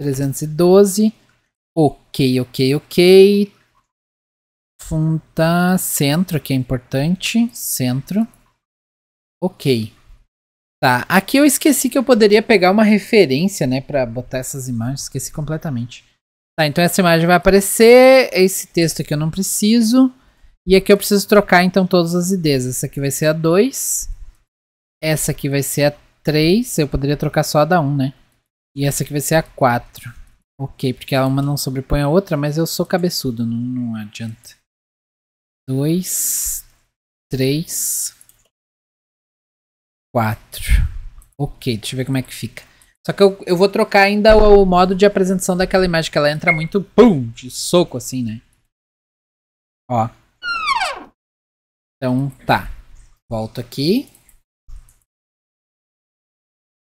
312, ok, ok, ok. Funta, centro, que é importante, centro, ok. Tá, aqui eu esqueci que eu poderia pegar uma referência, né, pra botar essas imagens, esqueci completamente. Tá, então essa imagem vai aparecer, esse texto aqui eu não preciso, e aqui eu preciso trocar então todas as IDs, essa aqui vai ser a 2, essa aqui vai ser a 3. Eu poderia trocar só a da 1, né? E essa aqui vai ser a 4. Ok, porque uma não sobrepõe a outra, mas eu sou cabeçudo, não, não adianta. 2, 3, 4. Ok, deixa eu ver como é que fica. Só que eu, eu vou trocar ainda o, o modo de apresentação daquela imagem, que ela entra muito, pum, de soco assim, né? Ó. Então, tá. Volto aqui.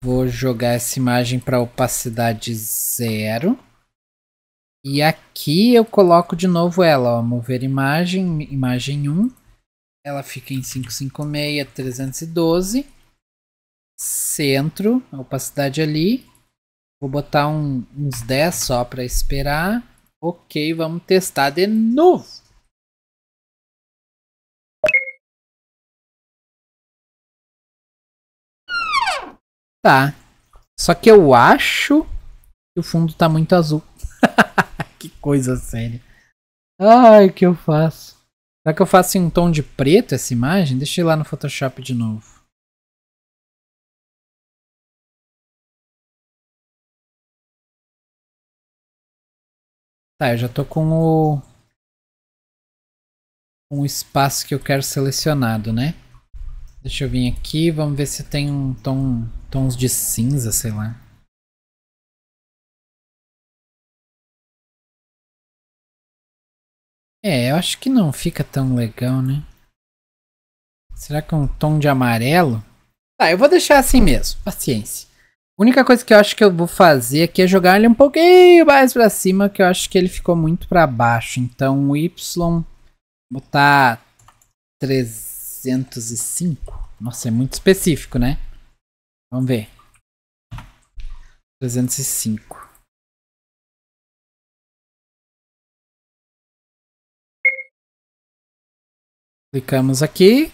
Vou jogar essa imagem para opacidade zero. E aqui eu coloco de novo ela, ó, mover imagem, imagem 1. Ela fica em 556, 312. Centro, a opacidade ali. Vou botar um, uns 10 só para esperar. Ok, vamos testar de novo. Tá. Só que eu acho que o fundo tá muito azul. que coisa séria. Ai, o que eu faço? Será que eu faço em um tom de preto essa imagem? Deixa eu ir lá no Photoshop de novo. Tá, eu já tô com o... Um espaço que eu quero selecionado, né? Deixa eu vir aqui, vamos ver se tem um tom, tons de cinza, sei lá. É, eu acho que não fica tão legal, né? Será que é um tom de amarelo? Tá, eu vou deixar assim mesmo, paciência. A única coisa que eu acho que eu vou fazer aqui é jogar ele um pouquinho mais pra cima, que eu acho que ele ficou muito pra baixo. Então o Y, botar 300. 305. Nossa, é muito específico, né? Vamos ver. 305. Clicamos aqui.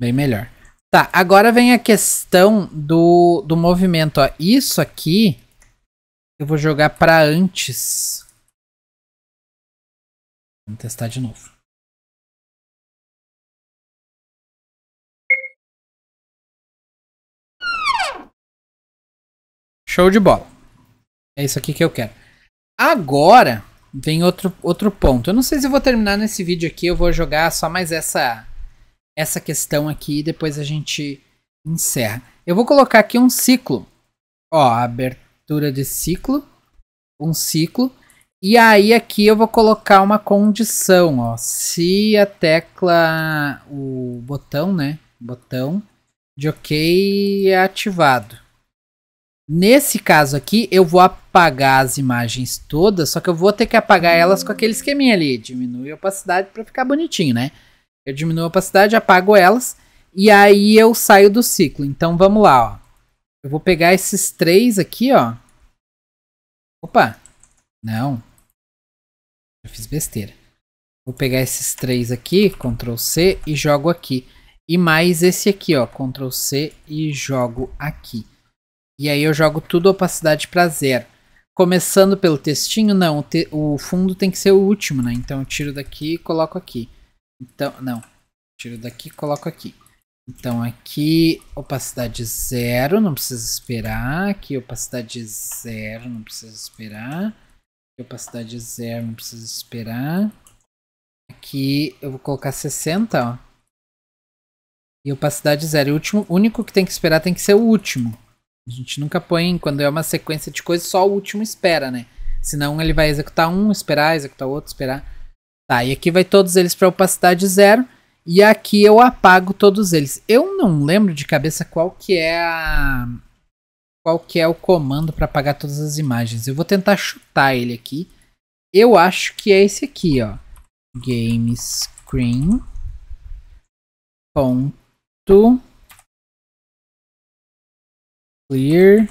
Bem melhor. Tá, agora vem a questão do, do movimento. Ó. Isso aqui eu vou jogar para antes. Vamos testar de novo. Show de bola. É isso aqui que eu quero. Agora vem outro, outro ponto. Eu não sei se vou terminar nesse vídeo aqui, eu vou jogar só mais essa essa questão aqui e depois a gente encerra. Eu vou colocar aqui um ciclo. Ó, abertura de ciclo, um ciclo. E aí aqui eu vou colocar uma condição, ó. Se a tecla o botão, né? Botão de OK é ativado. Nesse caso aqui, eu vou apagar as imagens todas, só que eu vou ter que apagar elas com aquele esqueminha ali. Diminui a opacidade para ficar bonitinho, né? Eu diminuo a opacidade, apago elas e aí eu saio do ciclo. Então vamos lá, ó. Eu vou pegar esses três aqui, ó. Opa, não. Eu fiz besteira. Vou pegar esses três aqui, Ctrl C e jogo aqui. E mais esse aqui, ó, Ctrl C e jogo aqui. E aí eu jogo tudo opacidade para zero. Começando pelo textinho, não, o, te o, fundo tem que ser o último, né? Então eu tiro daqui e coloco aqui. Então, não, tiro daqui e coloco aqui. Então aqui opacidade zero, não precisa esperar. Aqui opacidade zero, não precisa esperar. Aqui, opacidade zero, não precisa esperar. Aqui eu vou colocar 60, ó. E opacidade zero. o último, único que tem que esperar tem que ser o último. A gente nunca põe, quando é uma sequência de coisas, só o último espera, né? Senão ele vai executar um, esperar, executar outro, esperar. Tá, e aqui vai todos eles para opacidade zero. E aqui eu apago todos eles. Eu não lembro de cabeça qual que é a... Qual que é o comando para apagar todas as imagens. Eu vou tentar chutar ele aqui. Eu acho que é esse aqui, ó. Game screen. Ponto Clear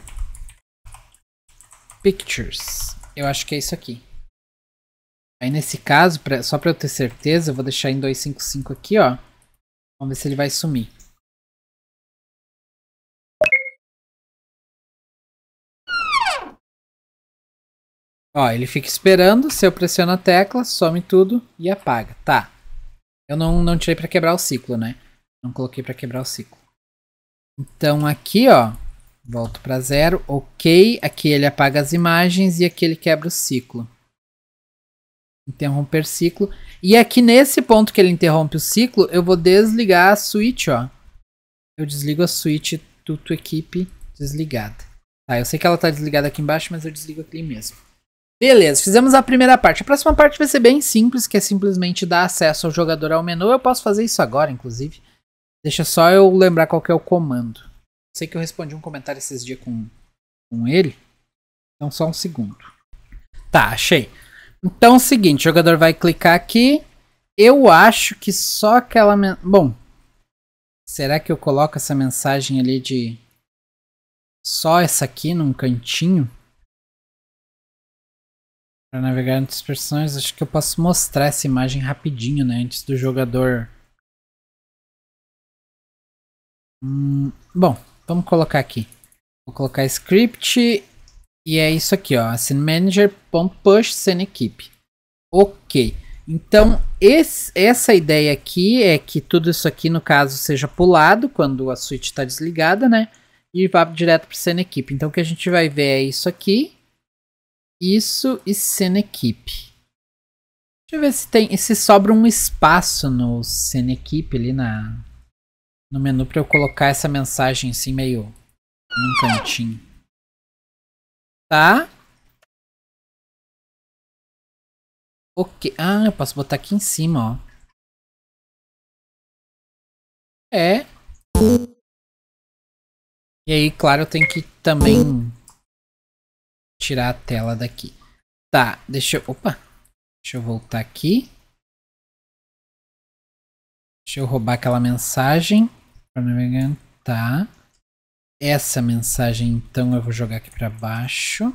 Pictures. Eu acho que é isso aqui. Aí nesse caso, pra, só para eu ter certeza, eu vou deixar em 255 aqui, ó. Vamos ver se ele vai sumir. Ó, ele fica esperando, se eu pressiono a tecla, some tudo e apaga. Tá. Eu não, não tirei para quebrar o ciclo, né? Não coloquei para quebrar o ciclo. Então aqui, ó, Volto para zero, ok. Aqui ele apaga as imagens e aqui ele quebra o ciclo. Interromper ciclo. E aqui nesse ponto que ele interrompe o ciclo, eu vou desligar a switch, ó. Eu desligo a switch Tuto Equipe desligada. Tá, eu sei que ela tá desligada aqui embaixo, mas eu desligo aqui mesmo. Beleza, fizemos a primeira parte. A próxima parte vai ser bem simples, que é simplesmente dar acesso ao jogador ao menu. Eu posso fazer isso agora, inclusive. Deixa só eu lembrar qual é o comando. Sei que eu respondi um comentário esses dias com, com ele. Então só um segundo. Tá, achei. Então é o seguinte, o jogador vai clicar aqui. Eu acho que só aquela... Bom, será que eu coloco essa mensagem ali de... Só essa aqui num cantinho? Para navegar entre as personagens, acho que eu posso mostrar essa imagem rapidinho, né? Antes do jogador. Hum, bom, Vamos colocar aqui. Vou colocar script e é isso aqui, ó. Scene assim, manager push scene equipe. Ok. Então, esse, essa ideia aqui é que tudo isso aqui, no caso, seja pulado quando a suíte está desligada, né? E vá direto para o equipe. Então, o que a gente vai ver é isso aqui. Isso e cena equipe. Deixa eu ver se tem, se sobra um espaço no cena equipe ali na, no menu para eu colocar essa mensagem assim meio num cantinho. Tá? Ok. Ah, eu posso botar aqui em cima, ó. É. E aí, claro, eu tenho que também tirar a tela daqui. Tá, deixa eu... Opa! Deixa eu voltar aqui. Deixa eu roubar aquela mensagem para me tá? Essa mensagem então eu vou jogar aqui para baixo.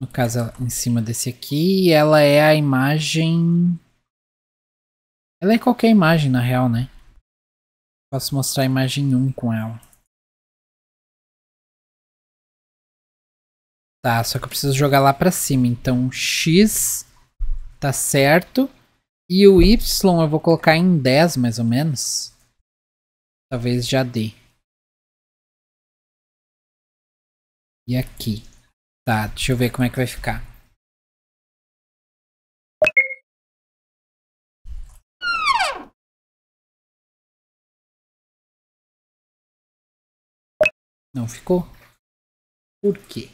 No caso, em cima desse aqui, ela é a imagem. Ela é qualquer imagem, na real, né? Posso mostrar a imagem 1 com ela. Tá, só que eu preciso jogar lá para cima. Então, X tá certo. E o Y eu vou colocar em 10, mais ou menos. Talvez já dê. E aqui. Tá, deixa eu ver como é que vai ficar. Não ficou? Por quê?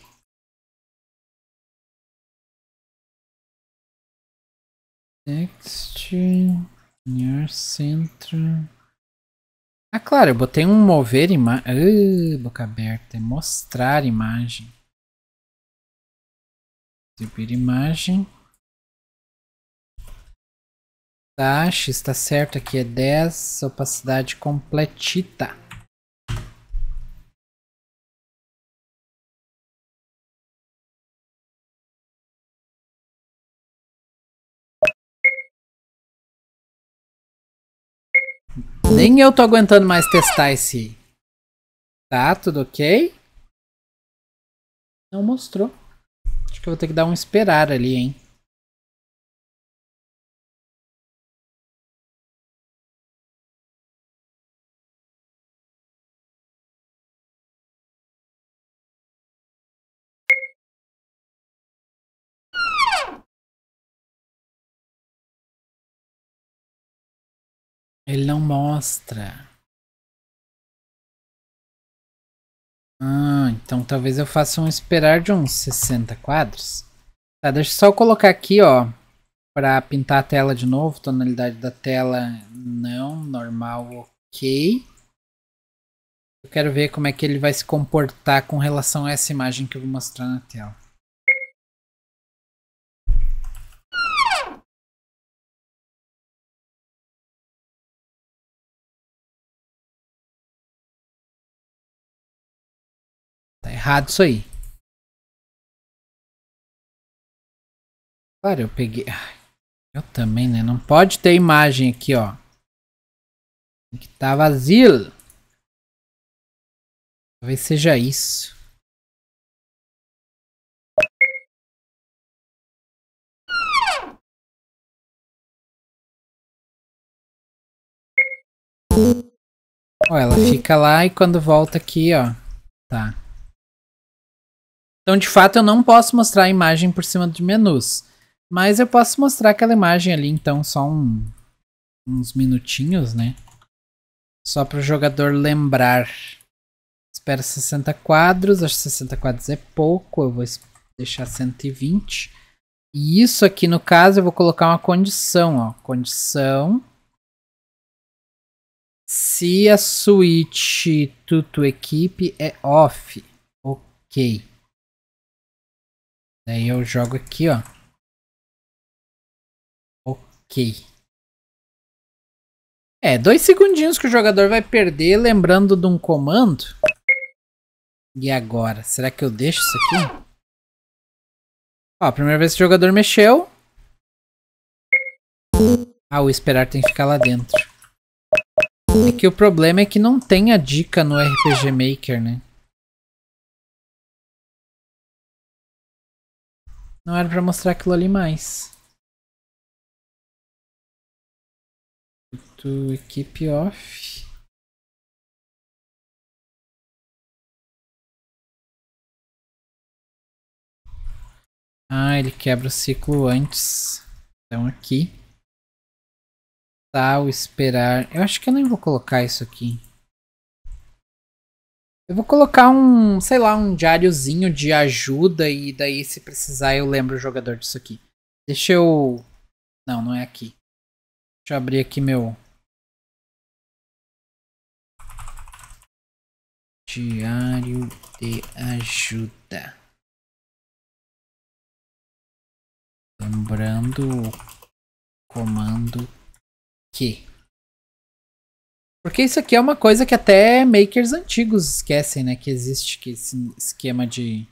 next near center. Ah, claro, eu botei um mover imagem. Uh, boca aberta. É mostrar imagem. Exibir imagem. Tá, X está certo. Aqui é 10. Opacidade completita. Nem eu tô aguentando mais testar esse. Tá, tudo ok? Não mostrou. Acho que eu vou ter que dar um esperar ali, hein? Ele não mostra. Ah, então talvez eu faça um esperar de uns 60 quadros. Tá, deixa eu só colocar aqui, ó. Pra pintar a tela de novo. Tonalidade da tela, não. Normal, ok. Eu quero ver como é que ele vai se comportar com relação a essa imagem que eu vou mostrar na tela. errado isso aí. Claro, eu peguei... Eu também, né? Não pode ter imagem aqui, ó. que tá vazio. Talvez seja isso. Ó, ela fica lá e quando volta aqui, ó. Tá. Então, de fato, eu não posso mostrar a imagem por cima de menus. Mas eu posso mostrar aquela imagem ali, então, só um, uns minutinhos, né? Só para o jogador lembrar. Espera 60 quadros. Acho que 60 quadros é pouco. Eu vou deixar 120. E isso aqui, no caso, eu vou colocar uma condição, ó. Condição. Se a switch tuto equipe é off. Ok. Daí eu jogo aqui, ó. Ok. É, dois segundinhos que o jogador vai perder lembrando de um comando. E agora? Será que eu deixo isso aqui? Ó, a primeira vez que o jogador mexeu. Ah, o esperar tem que ficar lá dentro. É que o problema é que não tem a dica no RPG Maker, né? Não era pra mostrar aquilo ali mais. Do equipe off. Ah, ele quebra o ciclo antes. Então aqui. Tal, tá, esperar. Eu acho que eu nem vou colocar isso aqui. Eu vou colocar um, sei lá, um diáriozinho de ajuda e daí se precisar eu lembro o jogador disso aqui. Deixa eu... Não, não é aqui. Deixa eu abrir aqui meu... Diário de ajuda. Lembrando o comando que... Porque isso aqui é uma coisa que até makers antigos esquecem, né? Que existe que esse esquema de.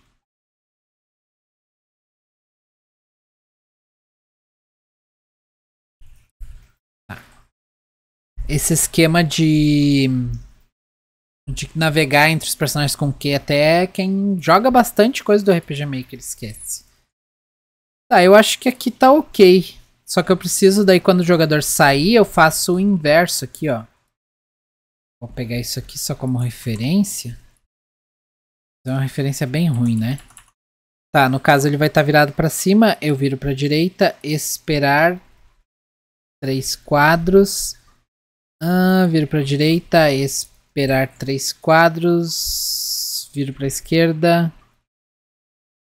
Tá. Esse esquema de. de navegar entre os personagens com Q até quem joga bastante coisa do RPG Maker esquece. Tá, eu acho que aqui tá ok. Só que eu preciso, daí quando o jogador sair, eu faço o inverso aqui, ó. Vou pegar isso aqui só como referência. É uma referência bem ruim, né? Tá, no caso ele vai estar tá virado para cima, eu viro para direita, esperar três quadros, ah, viro para direita, esperar três quadros, viro para esquerda.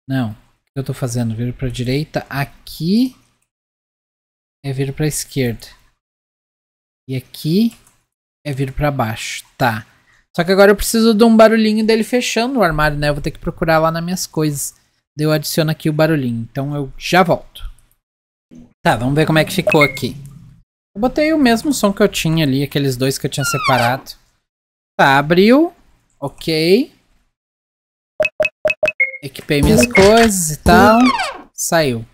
Não, o que eu estou fazendo? Viro para direita, aqui é viro para esquerda. E aqui é vir para baixo, tá. Só que agora eu preciso de um barulhinho dele fechando o armário, né? Eu vou ter que procurar lá nas minhas coisas. Eu adiciono aqui o barulhinho. Então eu já volto. Tá, vamos ver como é que ficou aqui. Eu botei o mesmo som que eu tinha ali, aqueles dois que eu tinha separado. Tá, abriu. Ok. Equipei minhas coisas e tal. Saiu.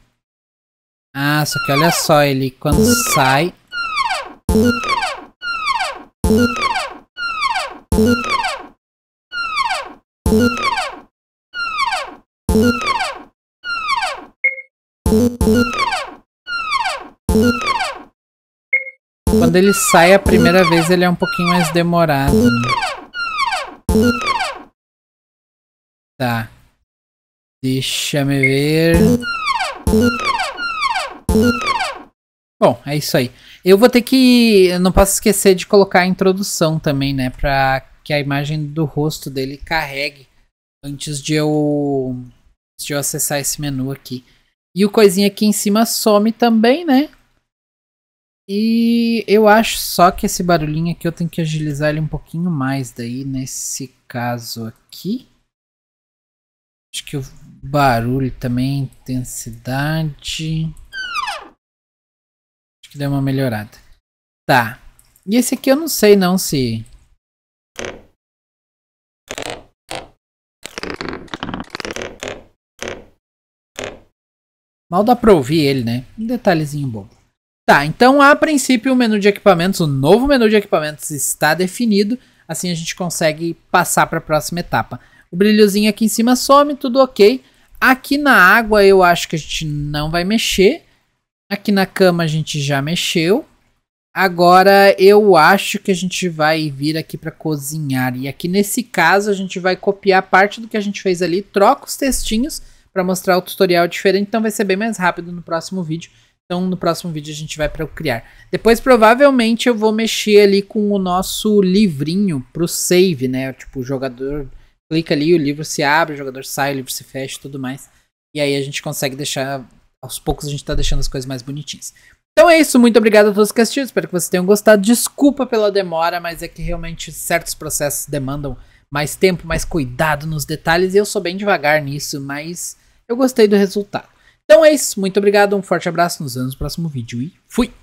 Ah, só que olha só, ele quando sai... Quando ele sai a primeira vez, ele é um pouquinho mais demorado. Né? Tá. Deixa me ver. Bom, é isso aí. Eu vou ter que. Eu não posso esquecer de colocar a introdução também, né? Pra que a imagem do rosto dele carregue antes de eu, de eu acessar esse menu aqui. E o coisinha aqui em cima some também, né? E eu acho só que esse barulhinho aqui eu tenho que agilizar ele um pouquinho mais daí, nesse caso aqui. Acho que o barulho também, intensidade que deu uma melhorada. Tá. E esse aqui eu não sei não se... Mal dá pra ouvir ele, né? Um detalhezinho bom. Tá, então a princípio o menu de equipamentos, o novo menu de equipamentos está definido, assim a gente consegue passar para a próxima etapa. O brilhozinho aqui em cima some, tudo ok. Aqui na água eu acho que a gente não vai mexer, Aqui na cama a gente já mexeu. Agora eu acho que a gente vai vir aqui para cozinhar. E aqui nesse caso a gente vai copiar parte do que a gente fez ali, troca os textinhos para mostrar o tutorial diferente, então vai ser bem mais rápido no próximo vídeo. Então no próximo vídeo a gente vai para o criar. Depois provavelmente eu vou mexer ali com o nosso livrinho para o save, né? Tipo, o jogador clica ali, o livro se abre, o jogador sai, o livro se fecha e tudo mais. E aí a gente consegue deixar aos poucos a gente tá deixando as coisas mais bonitinhas. Então é isso, muito obrigado a todos que assistiram, espero que vocês tenham gostado. Desculpa pela demora, mas é que realmente certos processos demandam mais tempo, mais cuidado nos detalhes, e eu sou bem devagar nisso, mas eu gostei do resultado. Então é isso, muito obrigado, um forte abraço, nos vemos no próximo vídeo e fui!